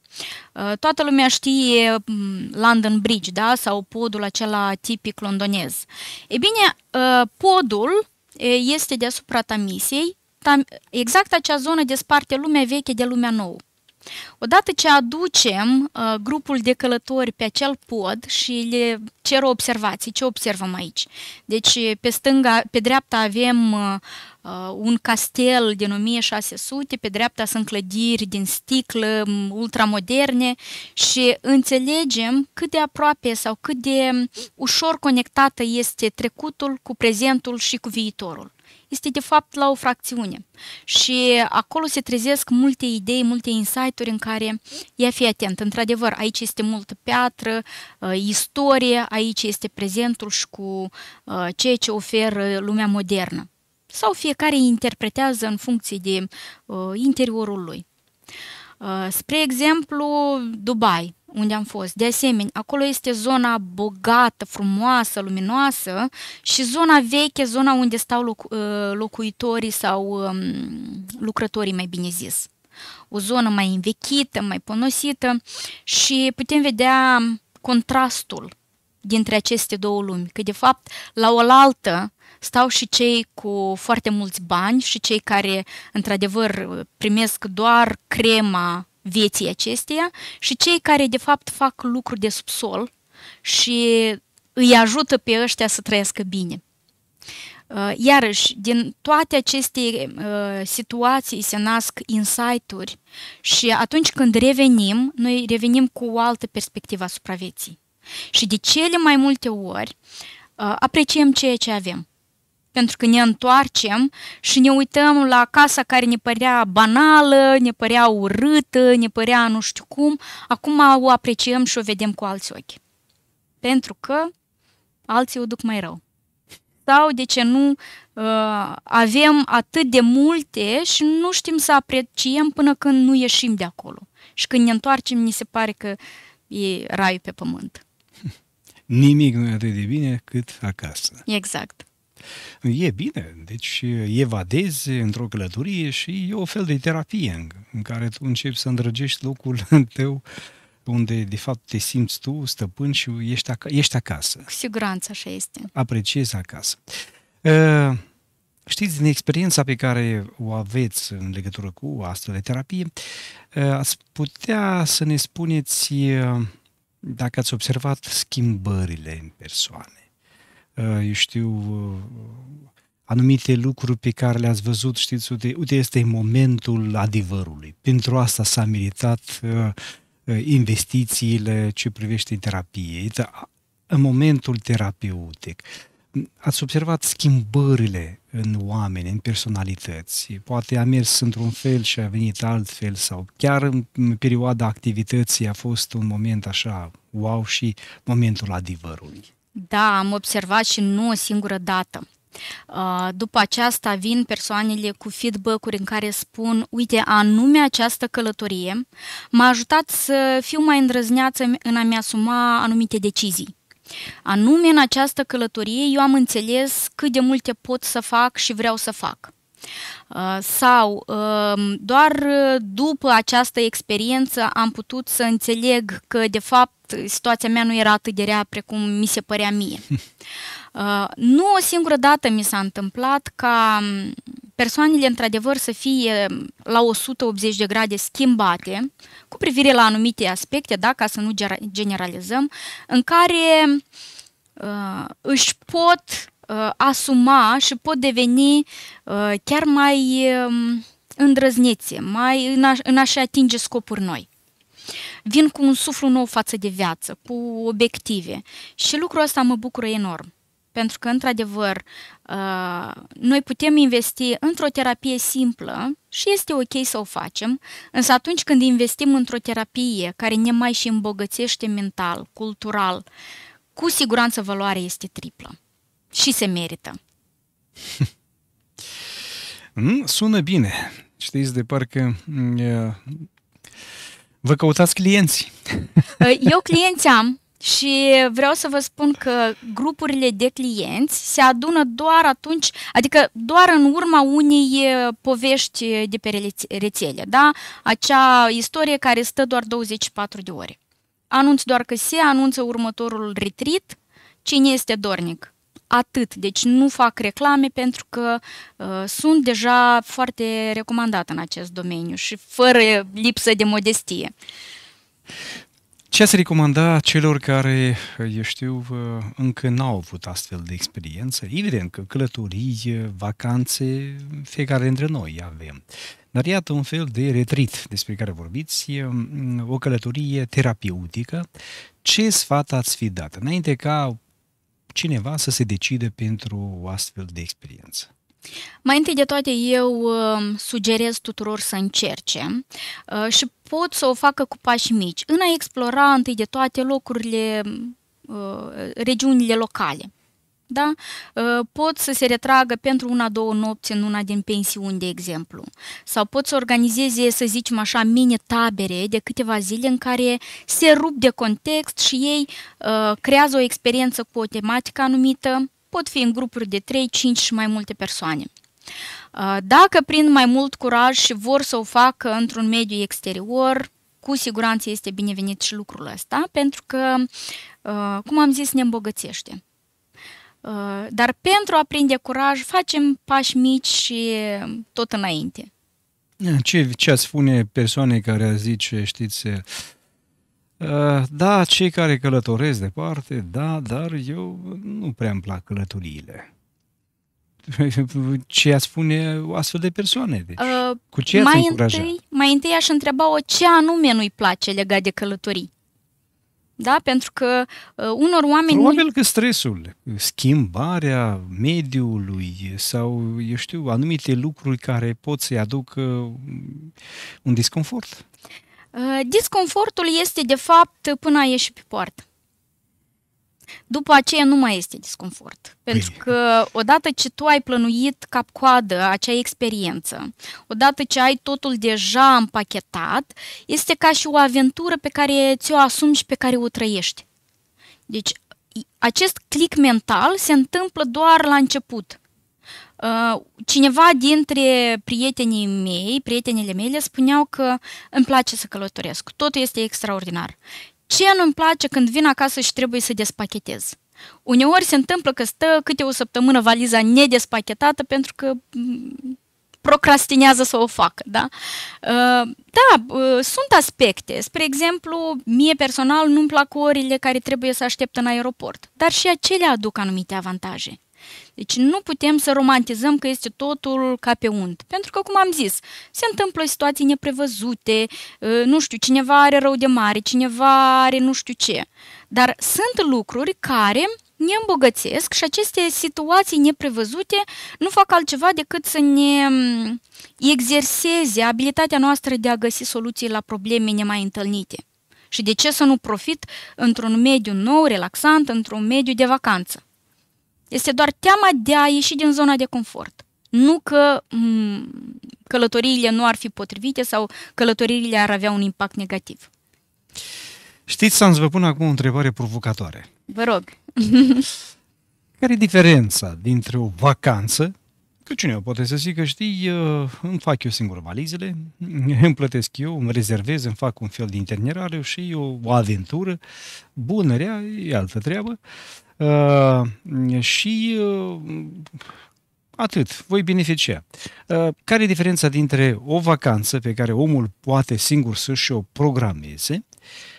Speaker 2: Uh, toată lumea știe mm, London Bridge, da? Sau podul acela tipic londonez. E bine, uh, podul uh, este deasupra Tamisei. Exact acea zonă desparte lumea veche de lumea nouă. Odată ce aducem uh, grupul de călători pe acel pod și le cer o observație, ce observăm aici? Deci pe stânga, pe dreapta avem uh, uh un castel din 1600, pe dreapta sunt clădiri din sticlă ultramoderne și înțelegem cât de aproape sau cât de ușor conectată este trecutul cu prezentul și cu viitorul este de fapt la o fracțiune și acolo se trezesc multe idei, multe insight-uri în care ea fi atent. Într-adevăr, aici este multă piatră, uh, istorie, aici este prezentul și cu uh, ceea ce oferă lumea modernă. Sau fiecare interpretează în funcție de uh, interiorul lui. Spre exemplu, Dubai unde am fost. De asemenea, acolo este zona bogată, frumoasă, luminoasă și zona veche, zona unde stau locu- uh, locuitorii sau um, lucrătorii, mai bine zis. O zonă mai învechită, mai ponosită și putem vedea contrastul dintre aceste două lumi, că de fapt la oaltă stau și cei cu foarte mulți bani și cei care într-adevăr primesc doar crema vieții acesteia și cei care de fapt fac lucruri de subsol și îi ajută pe ăștia să trăiască bine. Uh, iarăși, din toate aceste uh, situații se nasc insight-uri și atunci când revenim, noi revenim cu o altă perspectivă asupra vieții. Și de cele mai multe ori uh, apreciem ceea ce avem pentru că ne întoarcem și ne uităm la casa care ne părea banală, ne părea urâtă, ne părea nu știu cum, acum o apreciem și o vedem cu alți ochi. Pentru că alții o duc mai rău. Sau, de ce nu, uh, avem atât de multe și nu știm să apreciem până când nu ieșim de acolo. Și când ne întoarcem, ni se pare că e raiul pe pământ.
Speaker 1: Nimic nu e atât de bine cât acasă.
Speaker 2: Exact.
Speaker 1: E bine, deci eh, evadezi într-o călătorie și e o fel de terapie în care tu începi să îndrăgești locul tău unde de fapt te simți tu stăpân și ești, ac- ești acasă. Cu
Speaker 2: siguranță așa este.
Speaker 1: Apreciezi acasă. Eh, știți, din experiența pe care o aveți în legătură cu astfel de terapie, eh, ați putea să ne spuneți dacă ați observat schimbările în persoane. Eh, eu știu, eh, anumite lucruri pe care le-ați văzut, știți, uite, uite este momentul adevărului. Pentru asta s-a meritat eh, investițiile ce privește terapie, în momentul terapeutic. Ați observat schimbările în oameni, în personalități. Poate a mers într-un fel și a venit altfel sau chiar în perioada activității a fost un moment așa wow și momentul adevărului.
Speaker 2: Da, am observat și nu o singură dată. Uh, după aceasta vin persoanele cu feedback-uri în care spun, uite, anume această călătorie m-a ajutat să fiu mai îndrăzneață în a-mi asuma anumite decizii. Anume în această călătorie eu am înțeles cât de multe pot să fac și vreau să fac. Uh, sau um, doar uh, după această experiență am putut să înțeleg că de fapt situația mea nu era atât de rea precum mi se părea mie. Uh, nu o singură dată mi s-a întâmplat ca um, persoanele într-adevăr să fie um, la 180 de grade schimbate cu privire la anumite aspecte, da, ca să nu generalizăm, în care uh, își pot uh, asuma și pot deveni uh, chiar mai uh, îndrăznețe, mai în a, în a-și atinge scopuri noi. Vin cu un suflu nou față de viață, cu obiective și lucrul ăsta mă bucură enorm. Pentru că, într-adevăr, uh, noi putem investi într-o terapie simplă și este ok să o facem, însă atunci când investim într-o terapie care ne mai și îmbogățește mental, cultural, cu siguranță valoarea este triplă și se merită.
Speaker 1: Mm, sună bine. Știți, de parcă mm, vă căutați clienți.
Speaker 2: Ă, eu clienți am și vreau să vă spun că grupurile de clienți se adună doar atunci, adică doar în urma unei povești de pe rețele, da? Acea istorie care stă doar 24 de ore. Anunț doar că se anunță următorul retreat, cine este dornic. Atât, deci nu fac reclame pentru că uh, sunt deja foarte recomandată în acest domeniu și fără lipsă de modestie.
Speaker 1: Ce ați recomanda celor care, eu știu, încă n-au avut astfel de experiență? Evident că călătorii, vacanțe, fiecare dintre noi avem. Dar iată un fel de retrit despre care vorbiți, um, o călătorie terapeutică. Ce sfat ați fi dat? Înainte ca cineva să se decide pentru o astfel de experiență?
Speaker 2: Mai întâi de toate, eu um, sugerez tuturor să încerce uh, și pot să o facă cu pași mici. În a explora întâi de toate locurile uh, regiunile locale da? Ă, pot să se retragă pentru una-două nopți în una din pensiuni, de exemplu. Sau pot să organizeze, să zicem așa, mini-tabere de câteva zile în care se rup de context și ei uh, creează o experiență cu o tematică anumită, pot fi în grupuri de 3, 5 și mai multe persoane. Uh, dacă prind mai mult curaj și vor să o facă într-un mediu exterior, cu siguranță este binevenit și lucrul ăsta, pentru că, uh, cum am zis, ne îmbogățește. Uh, dar pentru a prinde curaj, facem pași mici și tot înainte.
Speaker 1: Ce, ce ați spune persoanei care zice, știți, uh, da, cei care călătoresc departe, da, dar eu nu prea îmi plac călătoriile. Ce a spune astfel de persoane? Deci, uh, cu ce mai întâi,
Speaker 2: mai întâi aș întreba-o ce anume nu-i place legat de călătorii da? Pentru că uh, unor oameni... Probabil
Speaker 1: că stresul, schimbarea mediului sau, eu știu, anumite lucruri care pot să-i aducă mm, un disconfort.
Speaker 2: Uh, disconfortul este, de fapt, până a ieși pe poartă. După aceea nu mai este disconfort. Pentru Bine. că odată ce tu ai plănuit cap-coadă acea experiență, odată ce ai totul deja împachetat, este ca și o aventură pe care ți-o asumi și pe care o trăiești. Deci acest clic mental se întâmplă doar la început. Uh, cineva dintre prietenii mei, prietenile mele, spuneau că îmi place să călătoresc, totul este extraordinar. Ce nu-mi place când vin acasă și trebuie să despachetez? Uneori se întâmplă că stă câte o săptămână valiza nedespachetată pentru că mm, procrastinează să o facă, da? Uh, da, uh, sunt aspecte. Spre exemplu, mie personal nu-mi plac orele care trebuie să aștept în aeroport, dar și acelea aduc anumite avantaje. Deci nu putem să romantizăm că este totul ca pe unt. Pentru că, cum am zis, se întâmplă situații neprevăzute, ă, nu știu, cineva are rău de mare, cineva are nu știu ce. Dar sunt lucruri care ne îmbogățesc și aceste situații neprevăzute nu fac altceva decât să ne exerseze abilitatea noastră de a găsi soluții la probleme nemai întâlnite. Și de ce să nu profit într-un mediu nou, relaxant, într-un mediu de vacanță? Este doar teama de a ieși din zona de confort. Nu că m- călătoriile nu ar fi potrivite sau călătoriile ar avea un impact negativ.
Speaker 1: Știți, să vă pun acum o întrebare provocatoare.
Speaker 2: Vă rog.
Speaker 1: Care e diferența dintre o vacanță, că cine poate să zică, știi, uh, îmi fac eu singur valizele, îmi plătesc eu, îmi rezervez, îmi fac un fel de itinerariu și o aventură bună, rea, e altă treabă, Uh, și uh, atât, voi beneficia. Uh, care e diferența dintre o vacanță pe care omul poate singur să-și o programeze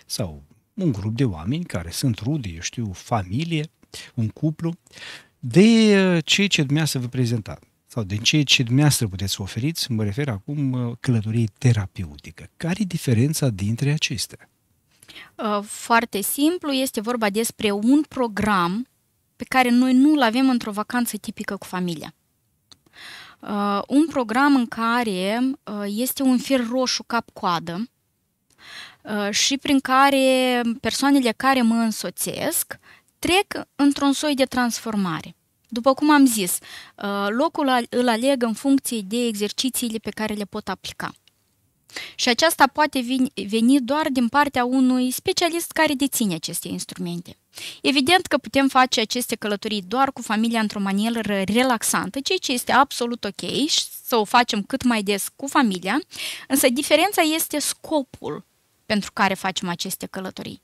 Speaker 1: sau un grup de oameni care sunt rude, eu știu, familie, un cuplu, de uh, ceea ce dumneavoastră vă prezenta sau de ceea ce dumneavoastră puteți să oferiți, mă refer acum uh, călătoriei terapeutică. Care e diferența dintre acestea?
Speaker 2: Uh, foarte simplu, este vorba despre un program pe care noi nu-l avem într-o vacanță tipică cu familia. Uh, un program în care uh, este un fir roșu cap-coadă și prin care persoanele care mă însoțesc trec într-un soi de transformare. După cum am zis, locul îl aleg în funcție de exercițiile pe care le pot aplica. Și aceasta poate veni doar din partea unui specialist care deține aceste instrumente. Evident că putem face aceste călătorii doar cu familia într-o manieră relaxantă, ceea ce este absolut ok și să o facem cât mai des cu familia, însă diferența este scopul pentru care facem aceste călătorii.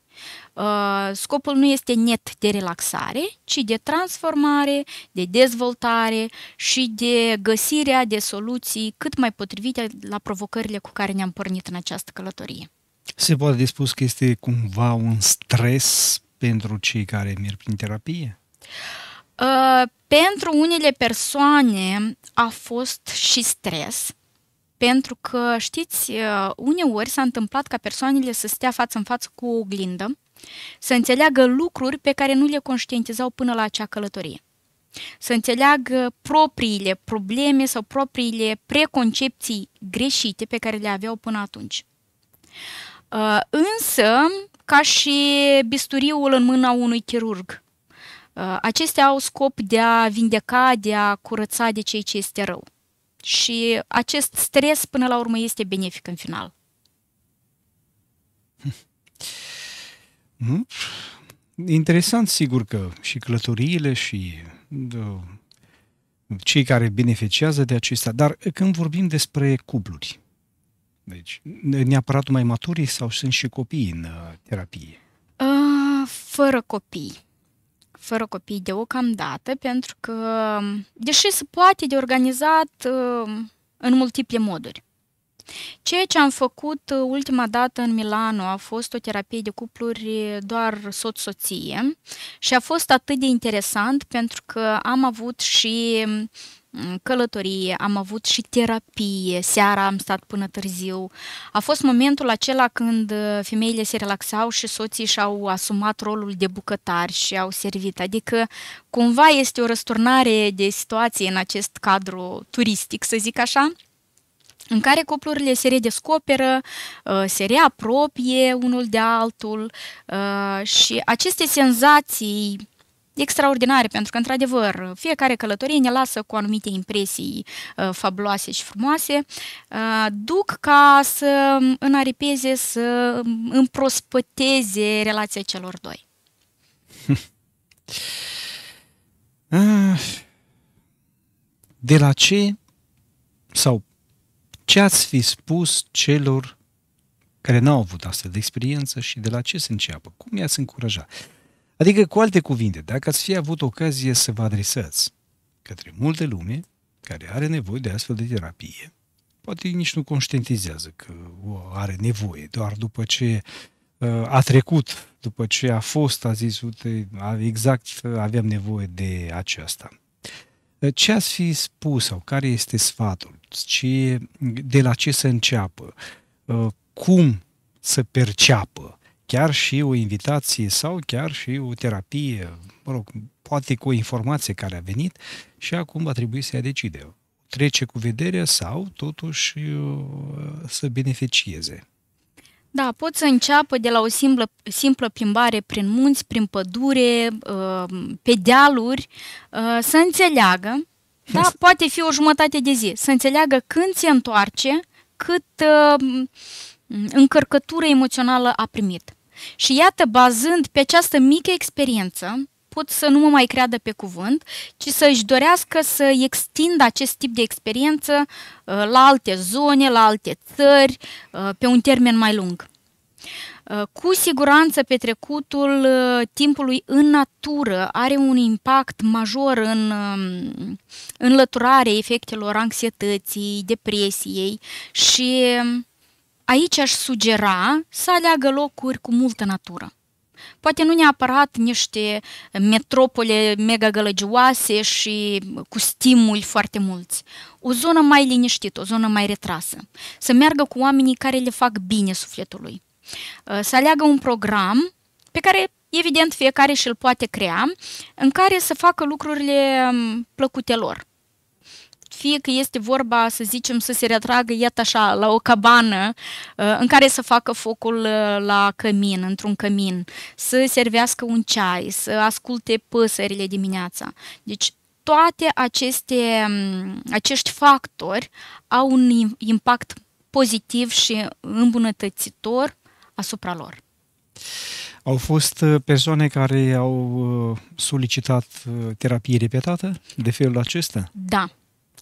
Speaker 2: Uh, scopul nu este net de relaxare, ci de transformare, de dezvoltare și de găsirea de soluții cât mai potrivite la provocările cu care ne-am pornit în această călătorie.
Speaker 1: Se poate de spus că este cumva un stres pentru cei care merg prin terapie?
Speaker 2: Uh, pentru unele persoane a fost și stres, pentru că, știți, uh, uneori s-a întâmplat ca persoanele să stea față în față cu o oglindă, să înțeleagă lucruri pe care nu le conștientizau până la acea călătorie. Să înțeleagă propriile probleme sau propriile preconcepții greșite pe care le aveau până atunci. Uh, însă, ca și bisturiul în mâna unui chirurg, uh, acestea au scop de a vindeca, de a curăța de cei ce este rău. Și acest stres, până la urmă, este benefic în final.
Speaker 1: Hmm? Interesant, sigur că și călătoriile și da, cei care beneficiază de acestea, dar când vorbim despre cupluri, deci neapărat mai maturi sau sunt și copii în uh, terapie?
Speaker 2: Uh, fără copii fără copii deocamdată, pentru că, deși se poate de organizat ă, în multiple moduri. Ceea ce am făcut ă, ultima dată în Milano a fost o terapie de cupluri doar soț-soție și a fost atât de interesant pentru că am avut și Mm, călătorie, am avut și terapie, seara am stat până târziu. A fost momentul acela când uh, femeile se relaxau și soții și-au asumat rolul de bucătari și au servit. Adică cumva este o răsturnare de situație în acest cadru turistic, să zic așa în care cuplurile se redescoperă, uh, se reapropie unul de altul uh, și aceste senzații extraordinare, pentru că, într-adevăr, fiecare călătorie ne lasă cu anumite impresii uh, fabuloase și frumoase, uh, duc ca să înaripeze, să împrospăteze relația celor doi.
Speaker 1: Ah. De la ce sau ce ați fi spus celor care n-au avut astfel de experiență și de la ce se înceapă? Cum i-ați încurajat? Adică, cu alte cuvinte, dacă ați fi avut ocazie să vă adresați către multe lume care are nevoie de astfel de terapie, poate nici nu conștientizează că o are nevoie, doar după ce ă, a trecut, după ce a fost, a zis, uite, exact aveam nevoie de aceasta. Ă, ce ați fi spus sau care este sfatul? Ce, de la ce să înceapă? Ă, cum să perceapă? chiar și o invitație sau chiar și o terapie, mă rog, poate cu o informație care a venit și acum va trebui să ia decide. Trece cu vederea sau totuși să beneficieze.
Speaker 2: Da, pot să înceapă de la o simplă, simplă plimbare prin munți, prin pădure, uh, pe dealuri, uh, să înțeleagă, da, poate fi o jumătate de zi, să înțeleagă când se întoarce, cât uh, încărcătură emoțională a primit. Și iată, bazând pe această mică experiență, pot să nu mă mai creadă pe cuvânt, ci să își dorească să extindă acest tip de experiență uh, la alte zone, la alte țări, uh, pe un termen mai lung. Uh, cu siguranță petrecutul timpului în natură are un impact major în um, înlăturarea efectelor anxietății, depresiei și um, Aici aș sugera să aleagă locuri cu multă natură. Poate nu neapărat niște metropole mega gălăgioase și cu stimuli foarte mulți. O zonă mai liniștită, o zonă mai retrasă. Să meargă cu oamenii care le fac bine sufletului. Uh, să aleagă un program pe care, evident, fiecare și-l poate crea, în care să facă lucrurile um, plăcute lor fie că este vorba, să zicem, să se retragă, iată așa, la o cabană uh, în care să facă focul uh, la cămin, într-un cămin, să servească un ceai, să asculte păsările dimineața. Deci toate aceste, um, acești factori au un impact pozitiv și îmbunătățitor asupra lor.
Speaker 1: Au fost uh, persoane care au solicitat terapie repetată de felul acesta?
Speaker 2: Da,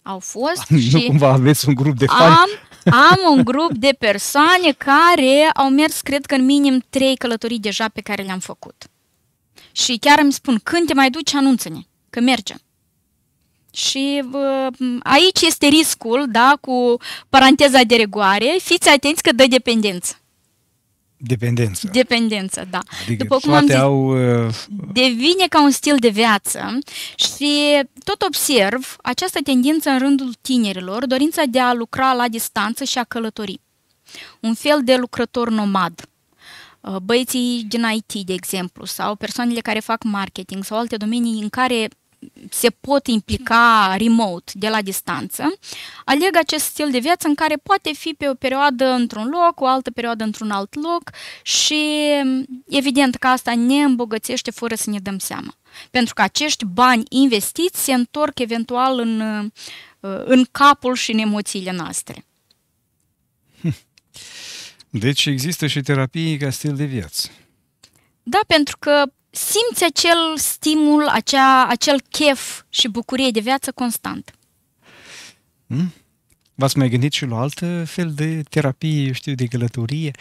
Speaker 2: au fost. Nu și cumva
Speaker 1: aveți un grup de fani? Am,
Speaker 2: am un grup de persoane care au mers, cred că, în minim trei călătorii deja pe care le-am făcut. Și chiar îmi spun, când te mai duci, anunță-ne că mergem. Și aici este riscul, da, cu paranteza de regoare, fiți atenți că dă dependență.
Speaker 1: Dependență.
Speaker 2: Dependență, da. Adică După cum am zis, au... Uh, devine ca un stil de viață și tot observ această tendință în rândul tinerilor, dorința de a lucra la distanță și a călători. Un fel de lucrător nomad. Uh, băieții din IT, de exemplu, sau persoanele care fac marketing sau alte domenii în care se pot implica remote, de la distanță, aleg acest stil de viață în care poate fi pe o perioadă într-un loc, o altă perioadă într-un alt loc și evident că asta ne îmbogățește fără să ne dăm seama. Pentru că acești bani investiți se întorc eventual în, uh, în capul și în emoțiile noastre.
Speaker 1: Deci există și terapii ca stil de viață.
Speaker 2: Da, pentru că simți acel stimul, acea, acel chef și bucurie de viață constant.
Speaker 1: Hmm? V-ați mai gândit și la alt fel de terapie, eu știu, de călătorie?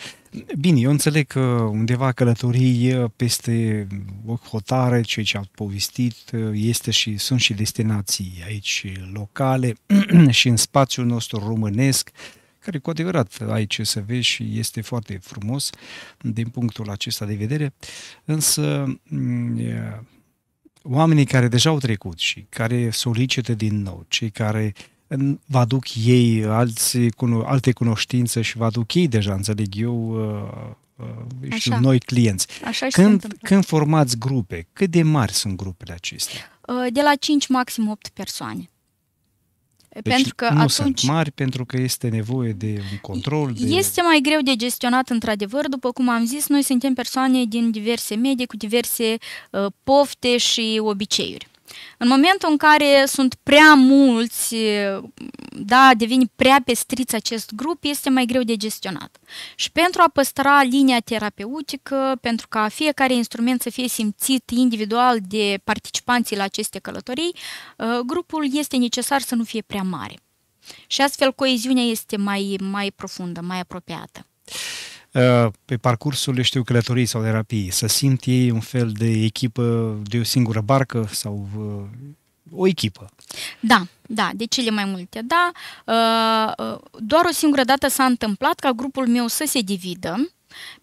Speaker 1: Bine, eu înțeleg că undeva călătorii peste o hotare, ceea ce a povestit, este și sunt și destinații aici locale și în spațiul nostru românesc, uh, care cu adevărat ai ce să vezi și este foarte frumos din punctul acesta de vedere, însă mm, oamenii care deja au trecut și care solicită din nou, cei care vă aduc ei alți, alte cunoștințe și vă aduc ei deja, înțeleg eu, uh, uh, știu, Așa. noi clienți. Așa când, când formați grupe, cât de mari sunt grupele acestea?
Speaker 2: Uh, de la 5 maxim 8 persoane. Deci pentru că nu atunci sunt
Speaker 1: mari, pentru că este nevoie de un control. De...
Speaker 2: Este mai greu de gestionat, într-adevăr. După cum am zis, noi suntem persoane din diverse medii, cu diverse uh, pofte și obiceiuri. În momentul în care sunt prea mulți, da, devine prea pestriț acest grup, este mai greu de gestionat. Și pentru a păstra linia terapeutică, pentru ca fiecare instrument să fie simțit individual de participanții la aceste călătorii, ă, grupul este necesar să nu fie prea mare. Și astfel coeziunea este mai, mai profundă, mai apropiată.
Speaker 1: Uh, pe parcursul, eu știu, călătoriei sau terapiei, să simt ei un fel de echipă, de o singură barcă sau uh, o echipă.
Speaker 2: Da, da, de cele mai multe, da. Uh, doar o singură dată s-a întâmplat ca grupul meu să se dividă,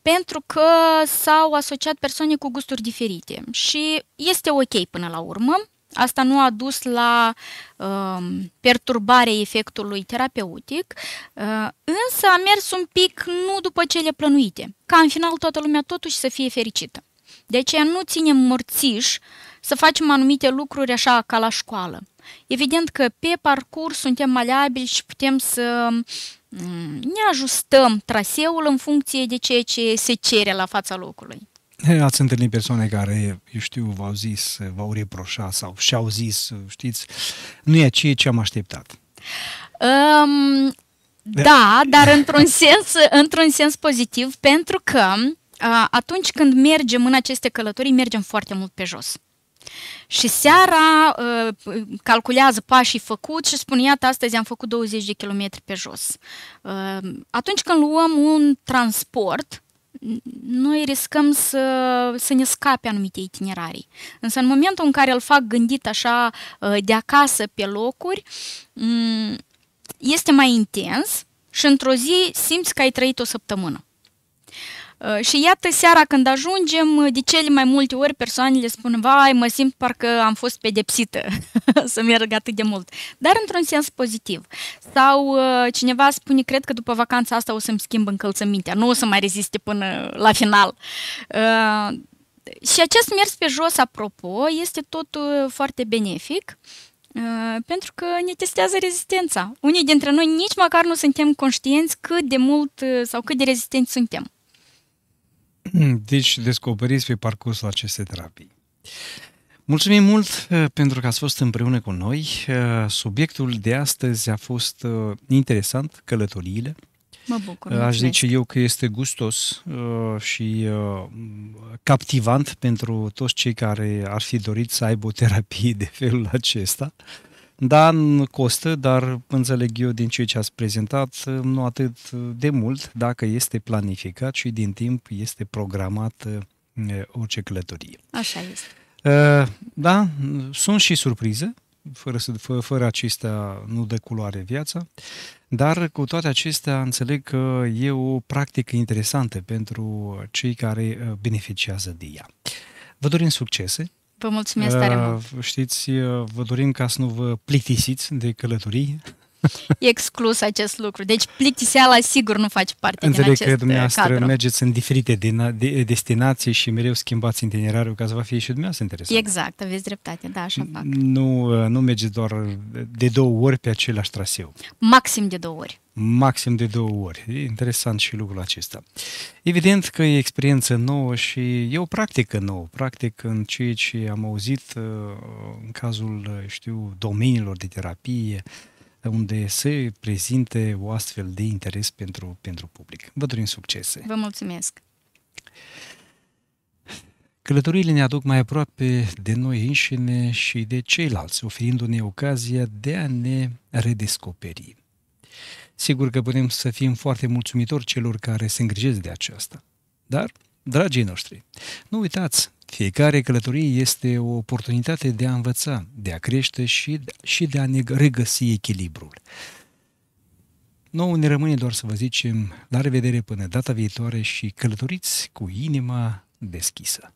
Speaker 2: pentru că s-au asociat persoane cu gusturi diferite și este ok până la urmă. Asta nu a dus la uh, um, perturbare efectului terapeutic, uh, însă a mers un pic nu după cele plănuite, ca în final toată lumea totuși să fie fericită. De aceea nu ținem morțiș să facem anumite lucruri așa ca la școală. Evident că pe parcurs suntem maleabili și putem să mm, ne ajustăm traseul în funcție de ceea ce se cere la fața locului.
Speaker 1: Ați întâlnit persoane care, eu știu, v-au zis, v-au reproșat sau și-au zis, știți, nu e ceea ce am așteptat.
Speaker 2: Um, da, dar într-un sens, într-un sens pozitiv, pentru că atunci când mergem în aceste călătorii, mergem foarte mult pe jos. Și seara uh, calculează pașii făcuți și spune, iată, astăzi am făcut 20 de kilometri pe jos. Uh, atunci când luăm un transport, noi riscăm să, să ne scape anumite itinerarii. Însă în momentul în care îl fac gândit așa uh, de acasă pe locuri, mm, este mai intens și într-o zi simți că ai trăit o săptămână. Uh, și iată, seara când ajungem, uh, de cele mai multe ori persoanele spun, vai, mă simt parcă am fost pedepsită să merg atât de mult, dar într-un sens pozitiv. Sau uh, cineva spune, cred că după vacanța asta o să-mi schimb încălțămintea, nu o să mai reziste până la final. Și acest mers pe jos, apropo, este tot foarte benefic, pentru că ne testează rezistența. Unii dintre noi nici măcar nu suntem conștienți cât de mult sau cât de rezistenți suntem.
Speaker 1: Deci descoperiți pe parcursul acestei terapii. Mulțumim mult uh, pentru că ați fost împreună cu noi. Uh, subiectul de astăzi a fost uh, interesant, călătoriile. Mă bucur. Aș mulțumesc. zice eu că este gustos și captivant pentru toți cei care ar fi dorit să aibă o terapie de felul acesta. Da, costă, dar înțeleg eu din ceea ce ați prezentat, nu atât de mult dacă este planificat și din timp este programat uh, orice călătorie. Așa este. Uh, da, sunt și surprize, fără, fără, acestea nu de culoare viața, dar cu toate acestea înțeleg că e o practică interesantă pentru cei care uh, beneficiază de ea. Vă dorim succese,
Speaker 2: Vă mulțumesc tare mult! Uh,
Speaker 1: știți, uh, vă dorim ca să nu vă plictisiți de călătorii
Speaker 2: exclus acest lucru. Deci plictiseala sigur nu face parte Înțeleg din acest că uh, dumneavoastră cadru.
Speaker 1: mergeți în diferite din, de, destinații și mereu schimbați itinerariul ca să vă fie și dumneavoastră interesant.
Speaker 2: Exact, aveți dreptate, da, așa fac.
Speaker 1: Nu, nu mergeți doar de două ori pe același traseu.
Speaker 2: Maxim de două ori
Speaker 1: maxim de două ori. E interesant și lucrul acesta. Evident că e experiență nouă și e o practică nouă, practic în ceea ce am auzit uh, în cazul, uh, știu, domeniilor de terapie, unde se prezinte o astfel de interes pentru, pentru public. Vă dorim succese! Vă
Speaker 2: mulțumesc!
Speaker 1: Călătoriile ne aduc mai aproape de noi înșine și de ceilalți, oferindu-ne ocazia de a ne redescoperi. Sigur că putem să fim foarte mulțumitori celor care se îngrijesc de aceasta. Dar, dragii noștri, nu uitați fiecare călătorie este o oportunitate de a învăța, de a crește și, și de a ne regăsi echilibrul. Nouă ne rămâne doar să vă zicem la revedere până data viitoare și călătoriți cu inima deschisă.